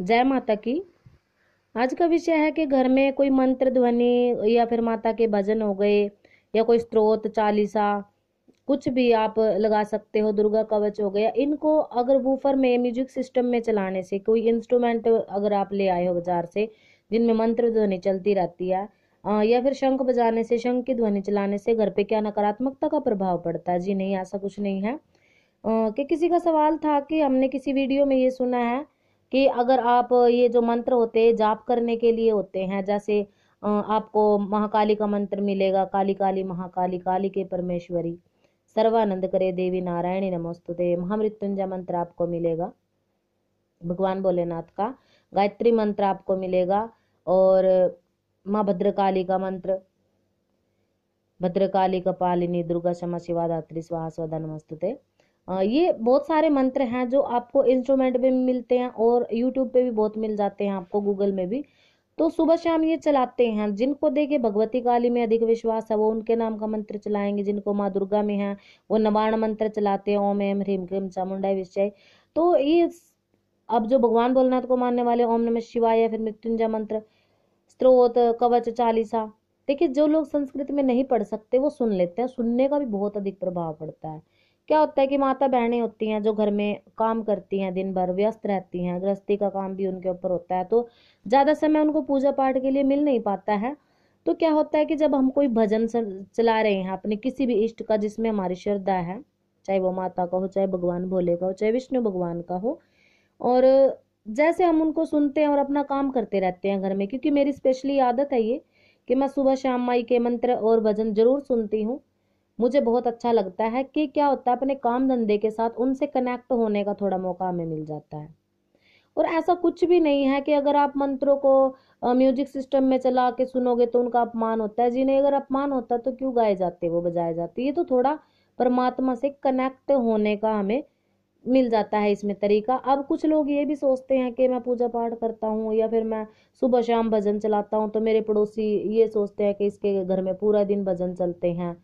जय माता की आज का विषय है कि घर में कोई मंत्र ध्वनि या फिर माता के भजन हो गए या कोई स्त्रोत चालीसा कुछ भी आप लगा सकते हो दुर्गा कवच हो गया इनको अगर वूफर में म्यूजिक सिस्टम में चलाने से कोई इंस्ट्रूमेंट अगर आप ले आए हो बाजार से जिनमें मंत्र ध्वनि चलती रहती है या फिर शंख बजाने से शंख की ध्वनि चलाने से घर पे क्या नकारात्मकता का प्रभाव पड़ता है जी नहीं ऐसा कुछ नहीं है कि किसी का सवाल था कि हमने किसी वीडियो में ये सुना है कि अगर आप ये जो मंत्र होते हैं जाप करने के लिए होते हैं जैसे आपको महाकाली का मंत्र मिलेगा काली काली महाकाली काली के परमेश्वरी सर्वानंद करे देवी नारायणी नमोस्तुते महामृत्युंजय मंत्र आपको मिलेगा भगवान भोलेनाथ का गायत्री मंत्र आपको मिलेगा और माँ भद्रकाली का मंत्र भद्रकाली कपालिनी दुर्गा शमा शिवा दात्री स्वाहा स्वदा नमस्तुते ये बहुत सारे मंत्र हैं जो आपको इंस्ट्रूमेंट पे मिलते हैं और यूट्यूब पे भी बहुत मिल जाते हैं आपको गूगल में भी तो सुबह शाम ये चलाते हैं जिनको देखिए भगवती काली में अधिक विश्वास है वो उनके नाम का मंत्र चलाएंगे जिनको माँ दुर्गा में है वो नवाण मंत्र चलाते हैं ओम एम ह्रीम क्रीम चामुंडा विषय तो ये अब जो भगवान भोलेनाथ को मानने वाले ओम नमः शिवाय या फिर मृत्युंजय मंत्र स्त्रोत कवच चालीसा देखिए जो लोग संस्कृत में नहीं पढ़ सकते वो सुन लेते हैं सुनने का भी बहुत अधिक प्रभाव पड़ता है क्या होता है कि माता बहनें होती हैं जो घर में काम करती हैं दिन भर व्यस्त रहती हैं गृहस्थी का काम भी उनके ऊपर होता है तो ज़्यादा समय उनको पूजा पाठ के लिए मिल नहीं पाता है तो क्या होता है कि जब हम कोई भजन चला रहे हैं अपने किसी भी इष्ट का जिसमें हमारी श्रद्धा है चाहे वो माता का हो चाहे भगवान भोले का हो चाहे विष्णु भगवान का हो और जैसे हम उनको सुनते हैं और अपना काम करते रहते हैं घर में क्योंकि मेरी स्पेशली आदत है ये कि मैं सुबह शाम माई के मंत्र और भजन जरूर सुनती हूँ मुझे बहुत अच्छा लगता है कि क्या होता है अपने काम धंधे के साथ उनसे कनेक्ट होने का थोड़ा मौका हमें मिल जाता है और ऐसा कुछ भी नहीं है कि अगर आप मंत्रों को म्यूजिक सिस्टम में चला के सुनोगे तो उनका अपमान होता है जिन्हें अगर अपमान होता तो क्यों गाए जाते वो बजाए जाते ये तो थोड़ा परमात्मा से कनेक्ट होने का हमें मिल जाता है इसमें तरीका अब कुछ लोग ये भी सोचते हैं कि मैं पूजा पाठ करता हूँ या फिर मैं सुबह शाम भजन चलाता हूँ तो मेरे पड़ोसी ये सोचते हैं कि इसके घर में पूरा दिन भजन चलते हैं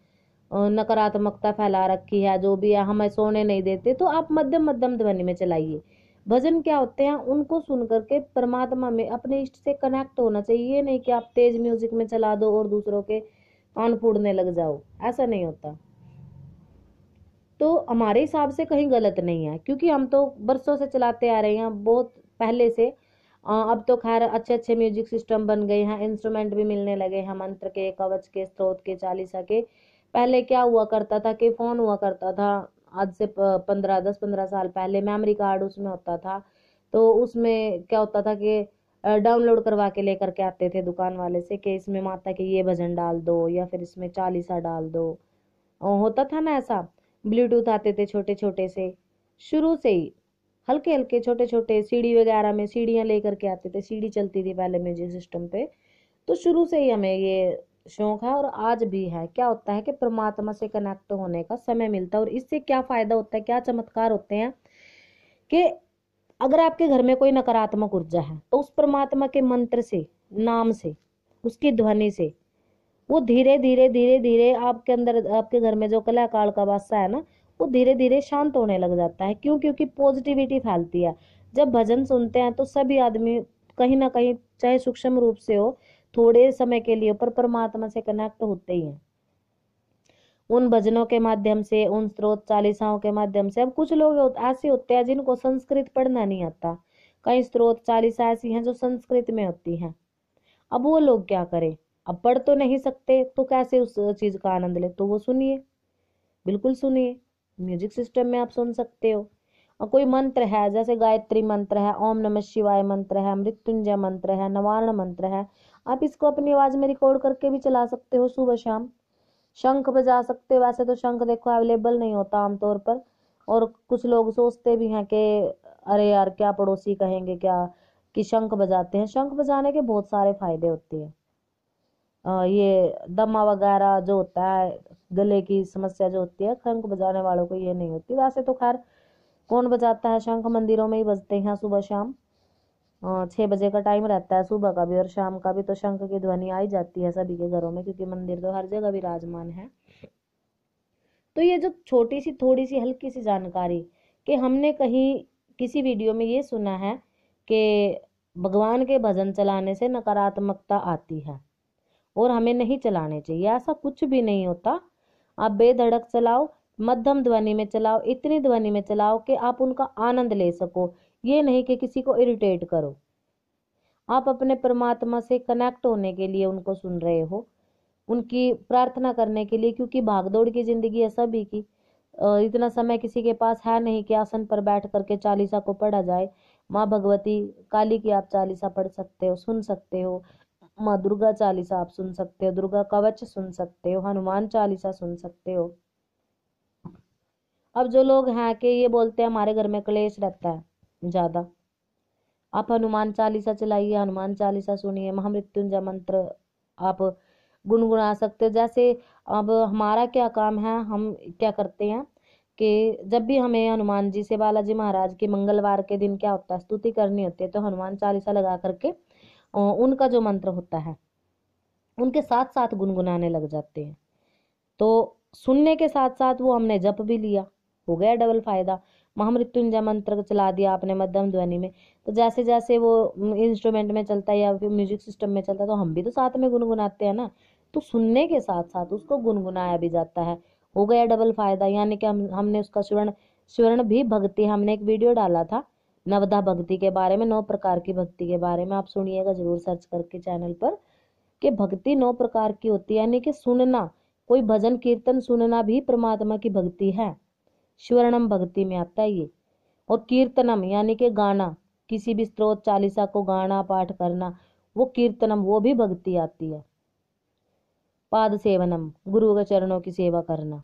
नकारात्मकता फैला रखी है जो भी है हमें सोने नहीं देते तो आप मध्यम मध्यम ध्वनि में चलाइए भजन क्या होते हैं उनको सुन करके परमात्मा में अपने इष्ट से कनेक्ट होना चाहिए नहीं कि आप तेज म्यूजिक में चला दो और दूसरों के कान फूडने लग जाओ ऐसा नहीं होता तो हमारे हिसाब से कहीं गलत नहीं है क्योंकि हम तो बरसों से चलाते आ रहे हैं बहुत पहले से अब तो खैर अच्छे अच्छे म्यूजिक सिस्टम बन गए हैं इंस्ट्रूमेंट भी मिलने लगे हैं मंत्र के कवच के स्त्रोत के चालीसा के पहले क्या हुआ करता था कि फ़ोन हुआ करता था आज से पंद्रह दस पंद्रह साल पहले मेमोरी कार्ड उसमें होता था तो उसमें क्या होता था कि डाउनलोड करवा के लेकर के आते थे दुकान वाले से कि इसमें माता के ये भजन डाल दो या फिर इसमें चालीसा डाल दो होता था ना ऐसा ब्लूटूथ आते थे छोटे छोटे से शुरू से ही हल्के हल्के छोटे छोटे सीढ़ी वगैरह में सीढ़ियाँ लेकर के आते थे सीढ़ी चलती थी पहले म्यूजिक सिस्टम पे तो शुरू से ही हमें ये शौक है और आज भी है क्या होता है कि परमात्मा से कनेक्ट होने का समय मिलता है और इससे क्या फायदा होता है क्या चमत्कार होते हैं कि अगर आपके घर में कोई नकारात्मक ऊर्जा है तो उस परमात्मा के मंत्र से नाम से उसकी ध्वनि से वो धीरे धीरे धीरे धीरे आपके अंदर आपके घर में जो कला काल का वास्ता है ना वो धीरे धीरे शांत होने लग जाता है क्यों क्योंकि पॉजिटिविटी फैलती है जब भजन सुनते हैं तो सभी आदमी कहीं ना कहीं चाहे सूक्ष्म रूप से हो थोड़े समय के लिए पर परमात्मा से कनेक्ट होते ही हैं उन भजनों के माध्यम से उन स्रोत चालीसाओं के माध्यम से अब कुछ लोग ऐसे होते हैं जिनको संस्कृत पढ़ना नहीं आता कई स्रोत चालीसा ऐसी हैं जो संस्कृत में होती हैं अब वो लोग क्या करें अब पढ़ तो नहीं सकते तो कैसे उस चीज़ का आनंद ले तो वो सुनिए बिल्कुल सुनिए म्यूजिक सिस्टम में आप सुन सकते हो और कोई मंत्र है जैसे गायत्री मंत्र है ओम नमः शिवाय मंत्र है मृत्युंजय मंत्र है नवारण मंत्र है आप इसको अपनी आवाज में रिकॉर्ड करके भी चला सकते हो सुबह शाम शंख बजा सकते वैसे तो शंख देखो अवेलेबल नहीं होता आमतौर पर और कुछ लोग सोचते भी हैं कि अरे यार क्या पड़ोसी कहेंगे क्या कि शंख बजाते हैं शंख बजाने के बहुत सारे फायदे होते हैं ये दमा वगैरह जो होता है गले की समस्या जो होती है शंख बजाने वालों को ये नहीं होती वैसे तो खैर कौन बजाता है शंख मंदिरों में ही बजते हैं सुबह शाम हाँ, छः बजे का टाइम रहता है सुबह का भी और शाम का भी तो शंख की ध्वनि आई जाती है सभी के घरों में क्योंकि मंदिर तो हर जगह विराजमान है तो ये जो छोटी सी थोड़ी सी हल्की सी जानकारी कि हमने कहीं किसी वीडियो में ये सुना है कि भगवान के भजन चलाने से नकारात्मकता आती है और हमें नहीं चलाने चाहिए ऐसा कुछ भी नहीं होता आप बेधड़क चलाओ मध्यम ध्वनि में चलाओ इतनी ध्वनि में चलाओ कि आप उनका आनंद ले सको ये नहीं कि किसी को इरिटेट करो आप अपने परमात्मा से कनेक्ट होने के लिए उनको सुन रहे हो उनकी प्रार्थना करने के लिए क्योंकि भागदौड़ की ज़िंदगी है सभी की इतना समय किसी के पास है नहीं कि आसन पर बैठ करके चालीसा को पढ़ा जाए माँ भगवती काली की आप चालीसा पढ़ सकते हो सुन सकते हो माँ दुर्गा चालीसा आप सुन सकते हो दुर्गा कवच सुन सकते हो हनुमान चालीसा सुन सकते हो अब जो लोग हैं कि ये बोलते हैं हमारे घर में क्लेश रहता है ज़्यादा आप हनुमान चालीसा चलाइए हनुमान चालीसा सुनिए महामृत्युंजय मंत्र आप गुनगुना सकते जैसे अब हमारा क्या काम है हम क्या करते हैं कि जब भी हमें हनुमान जी से बालाजी महाराज के मंगलवार के दिन क्या होता है स्तुति करनी होती है तो हनुमान चालीसा लगा करके उनका जो मंत्र होता है उनके साथ साथ गुनगुनाने लग जाते हैं तो सुनने के साथ साथ वो हमने जप भी लिया हो गया डबल फायदा महामृत्युंजय मंत्र चला दिया आपने मध्यम ध्वनि में तो जैसे जैसे वो इंस्ट्रूमेंट में चलता है या फिर म्यूजिक सिस्टम में चलता है तो हम भी तो साथ में गुनगुनाते हैं ना तो सुनने के साथ साथ उसको गुनगुनाया भी जाता है हो गया डबल फायदा यानी कि हम हमने उसका स्वर्ण स्वर्ण भी भक्ति हमने एक वीडियो डाला था नवदा भक्ति के बारे में नौ प्रकार की भक्ति के बारे में आप सुनिएगा जरूर सर्च करके चैनल पर कि भक्ति नौ प्रकार की होती है यानी कि सुनना कोई भजन कीर्तन सुनना भी परमात्मा की भक्ति है स्वर्णम भक्ति में आता है ये और कीर्तनम यानी के गाना किसी भी स्त्रोत चालीसा को गाना पाठ करना वो कीर्तनम वो भी भक्ति आती है पाद सेवनम गुरु के चरणों की सेवा करना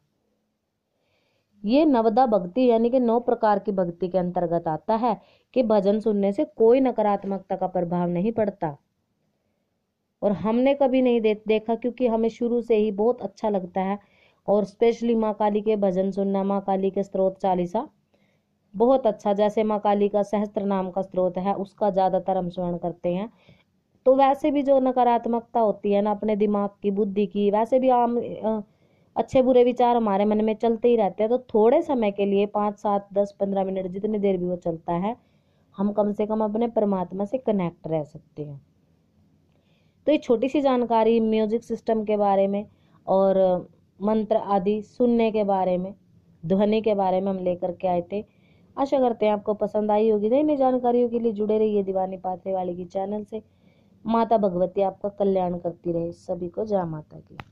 ये नवदा भक्ति यानी कि नौ प्रकार की भक्ति के अंतर्गत आता है कि भजन सुनने से कोई नकारात्मकता का प्रभाव नहीं पड़ता और हमने कभी नहीं दे, देखा क्योंकि हमें शुरू से ही बहुत अच्छा लगता है और स्पेशली माँ काली के भजन सुनना माँ काली के स्रोत चालीसा बहुत अच्छा जैसे माँ काली का सहस्त्र नाम का स्रोत है उसका ज़्यादातर हम स्मरण करते हैं तो वैसे भी जो नकारात्मकता होती है ना अपने दिमाग की बुद्धि की वैसे भी आम अच्छे बुरे विचार हमारे मन में चलते ही रहते हैं तो थोड़े समय के लिए पाँच सात दस पंद्रह मिनट जितनी देर भी वो चलता है हम कम से कम अपने परमात्मा से कनेक्ट रह सकते हैं तो ये छोटी सी जानकारी म्यूजिक सिस्टम के बारे में और मंत्र आदि सुनने के बारे में ध्वनि के बारे में हम लेकर के आए थे आशा करते हैं आपको पसंद आई होगी नई नई जानकारियों के लिए जुड़े रहिए दीवानी पाथरे वाले की चैनल से माता भगवती आपका कल्याण करती रहे सभी को जय माता की